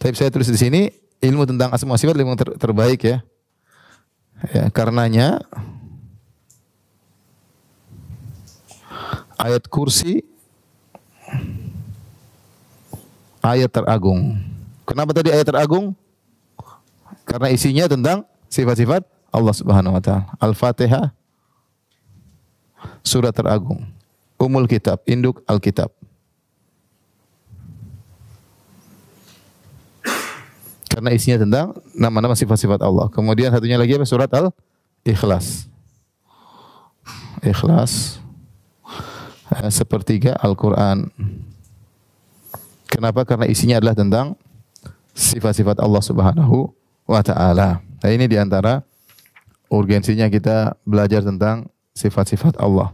Tapi saya tulis di sini ilmu tentang asma sifat ilmu ter terbaik ya. Ya, karenanya ayat kursi ayat teragung. Kenapa tadi ayat teragung? Karena isinya tentang sifat-sifat Allah Subhanahu wa taala. Al-Fatihah surat teragung. Umul Kitab, induk Alkitab. karena isinya tentang nama-nama sifat-sifat Allah. Kemudian satunya lagi apa? Surat Al-Ikhlas. Ikhlas. Eh, sepertiga Al-Quran. Kenapa? Karena isinya adalah tentang sifat-sifat Allah Subhanahu wa taala. Nah, ini diantara urgensinya kita belajar tentang sifat-sifat Allah.